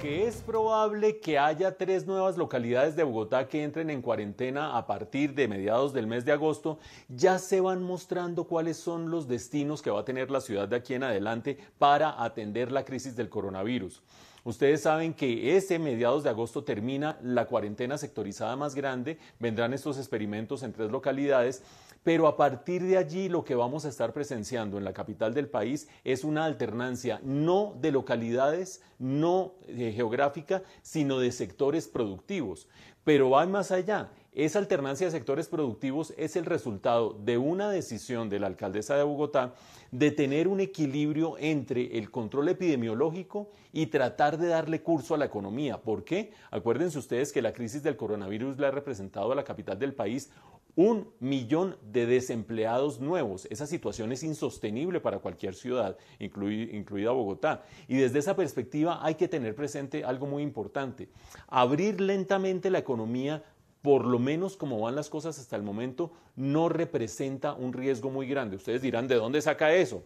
que es probable que haya tres nuevas localidades de Bogotá que entren en cuarentena a partir de mediados del mes de agosto, ya se van mostrando cuáles son los destinos que va a tener la ciudad de aquí en adelante para atender la crisis del coronavirus. Ustedes saben que ese mediados de agosto termina la cuarentena sectorizada más grande, vendrán estos experimentos en tres localidades, pero a partir de allí lo que vamos a estar presenciando en la capital del país es una alternancia no de localidades, no... de eh, geográfica, sino de sectores productivos. Pero va más allá. Esa alternancia de sectores productivos es el resultado de una decisión de la alcaldesa de Bogotá de tener un equilibrio entre el control epidemiológico y tratar de darle curso a la economía. ¿Por qué? Acuérdense ustedes que la crisis del coronavirus la ha representado a la capital del país un millón de desempleados nuevos. Esa situación es insostenible para cualquier ciudad, incluida Bogotá. Y desde esa perspectiva hay que tener presente algo muy importante. Abrir lentamente la economía por lo menos como van las cosas hasta el momento, no representa un riesgo muy grande. Ustedes dirán, ¿de dónde saca eso?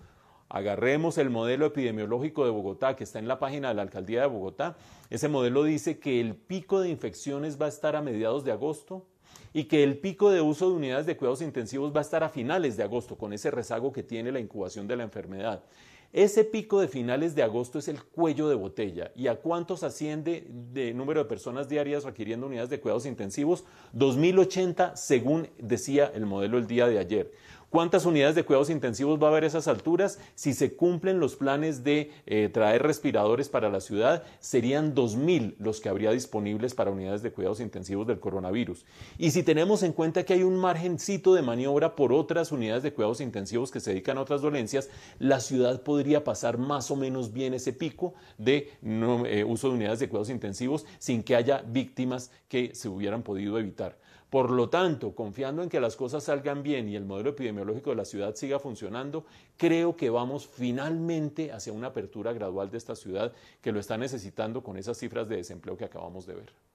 Agarremos el modelo epidemiológico de Bogotá que está en la página de la alcaldía de Bogotá. Ese modelo dice que el pico de infecciones va a estar a mediados de agosto y que el pico de uso de unidades de cuidados intensivos va a estar a finales de agosto con ese rezago que tiene la incubación de la enfermedad. Ese pico de finales de agosto es el cuello de botella. ¿Y a cuántos asciende de número de personas diarias requiriendo unidades de cuidados intensivos? 2080, según decía el modelo el día de ayer cuántas unidades de cuidados intensivos va a haber a esas alturas, si se cumplen los planes de eh, traer respiradores para la ciudad, serían 2.000 los que habría disponibles para unidades de cuidados intensivos del coronavirus. Y si tenemos en cuenta que hay un margencito de maniobra por otras unidades de cuidados intensivos que se dedican a otras dolencias, la ciudad podría pasar más o menos bien ese pico de eh, uso de unidades de cuidados intensivos sin que haya víctimas que se hubieran podido evitar. Por lo tanto, confiando en que las cosas salgan bien y el modelo epidemiológico de la ciudad siga funcionando, creo que vamos finalmente hacia una apertura gradual de esta ciudad que lo está necesitando con esas cifras de desempleo que acabamos de ver.